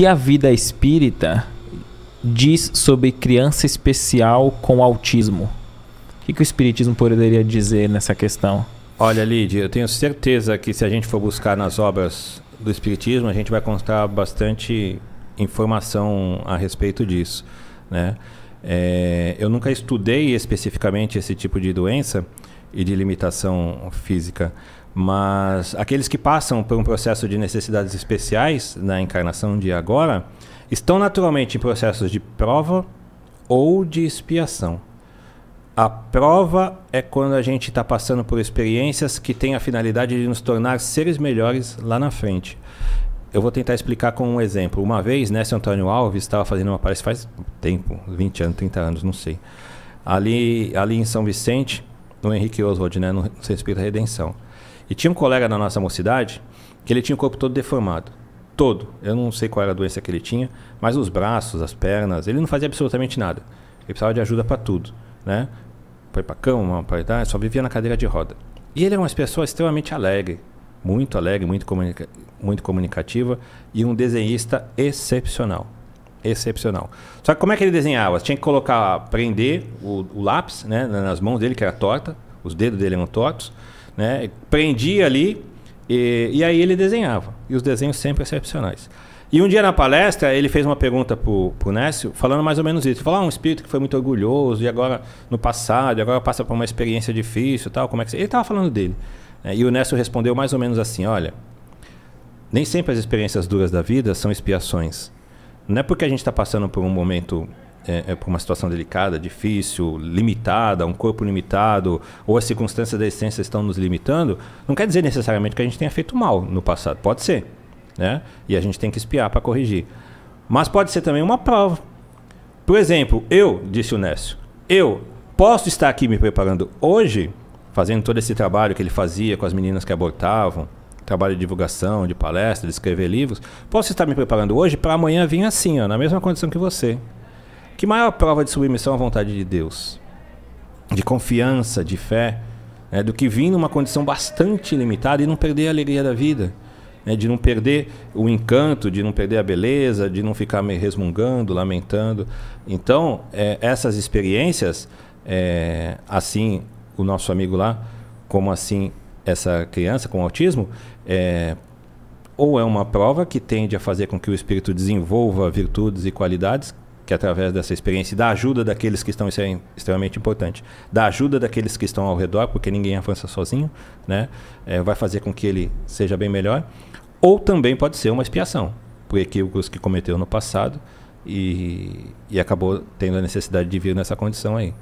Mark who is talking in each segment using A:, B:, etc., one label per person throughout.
A: que a vida espírita diz sobre criança especial com autismo? O que, que o espiritismo poderia dizer nessa questão?
B: Olha, Lídia, eu tenho certeza que se a gente for buscar nas obras do espiritismo, a gente vai constar bastante informação a respeito disso, né? É, eu nunca estudei especificamente esse tipo de doença e de limitação física, mas aqueles que passam por um processo de necessidades especiais na encarnação de agora estão naturalmente em processos de prova ou de expiação. A prova é quando a gente está passando por experiências que têm a finalidade de nos tornar seres melhores lá na frente. Eu vou tentar explicar com um exemplo. Uma vez, né, Antônio Alves estava fazendo uma palestra faz tempo, 20 anos, 30 anos, não sei. Ali, ali em São Vicente, no Henrique Oswald, né, no Centro Espírita Redenção. E tinha um colega na nossa mocidade que ele tinha o corpo todo deformado. Todo. Eu não sei qual era a doença que ele tinha, mas os braços, as pernas, ele não fazia absolutamente nada. Ele precisava de ajuda para tudo, né? Foi para cama, para dar, só vivia na cadeira de roda. E ele era uma pessoa extremamente alegre, muito alegre, muito, comunica muito comunicativa e um desenhista excepcional. Excepcional. Só que como é que ele desenhava? Tinha que colocar, prender o, o lápis né, nas mãos dele, que era torta, os dedos dele eram tortos, né? prendia ali e, e, aí ele desenhava. E os desenhos sempre excepcionais. E um dia na palestra, ele fez uma pergunta pro, o Nécio, falando mais ou menos isso. Ele falou, ah, um espírito que foi muito orgulhoso, e agora no passado, e agora passa por uma experiência difícil tal, como é que... Você... Ele estava falando dele. Né, e o Nécio respondeu mais ou menos assim, olha, nem sempre as experiências duras da vida são expiações. Não é porque a gente está passando por um momento é, é, por uma situação delicada, difícil, limitada, um corpo limitado, ou as circunstâncias da essência estão nos limitando, não quer dizer necessariamente que a gente tenha feito mal no passado. Pode ser. Né? E a gente tem que espiar para corrigir. Mas pode ser também uma prova. Por exemplo, eu, disse o Nécio, eu posso estar aqui me preparando hoje, fazendo todo esse trabalho que ele fazia com as meninas que abortavam, trabalho de divulgação, de palestra, de escrever livros, posso estar me preparando hoje para amanhã vir assim, ó, na mesma condição que você. Que maior prova de submissão à vontade de Deus, de confiança, de fé, né, do que vir numa condição bastante limitada e não perder a alegria da vida. Né, de não perder o encanto, de não perder a beleza, de não ficar me resmungando, lamentando. Então, é, essas experiências, é, assim o nosso amigo lá, como assim essa criança com autismo, é, ou é uma prova que tende a fazer com que o espírito desenvolva virtudes e qualidades que através dessa experiência, da ajuda daqueles que estão, isso é extremamente importante, da ajuda daqueles que estão ao redor, porque ninguém avança sozinho, né? É, vai fazer com que ele seja bem melhor. Ou também pode ser uma expiação por equívocos que cometeu no passado e, e acabou tendo a necessidade de vir nessa condição aí.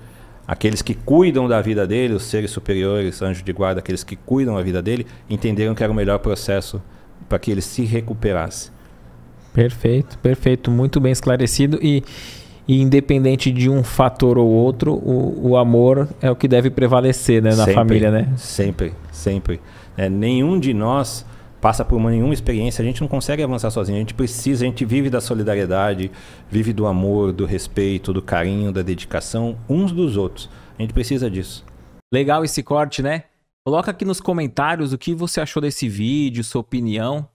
B: Aqueles que cuidam da vida dele, os seres superiores, anjos de guarda, aqueles que cuidam da vida dele, entenderam que era o melhor processo para que ele se recuperasse.
A: Perfeito, perfeito, muito bem esclarecido e, e independente de um fator ou outro, o, o, amor
B: é o que deve prevalecer né, na sempre, família, né? Sempre, sempre. É, nenhum de nós passa por uma, nenhuma experiência, a gente não consegue avançar sozinho, a gente precisa, a gente vive da solidariedade, vive do amor, do respeito, do carinho, da dedicação uns dos outros. A gente precisa disso. Legal esse corte, né? Coloca aqui nos comentários
A: o que você achou desse vídeo, sua opinião.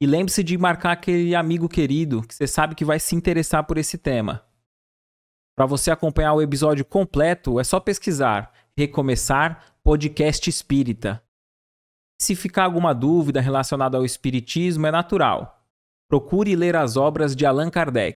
A: E lembre-se de marcar aquele amigo querido que você sabe que vai se interessar por esse tema. Para você acompanhar o episódio completo, é só pesquisar Recomeçar Podcast Espírita. Se ficar alguma dúvida relacionada ao espiritismo, é natural. Procure ler as obras de Allan Kardec.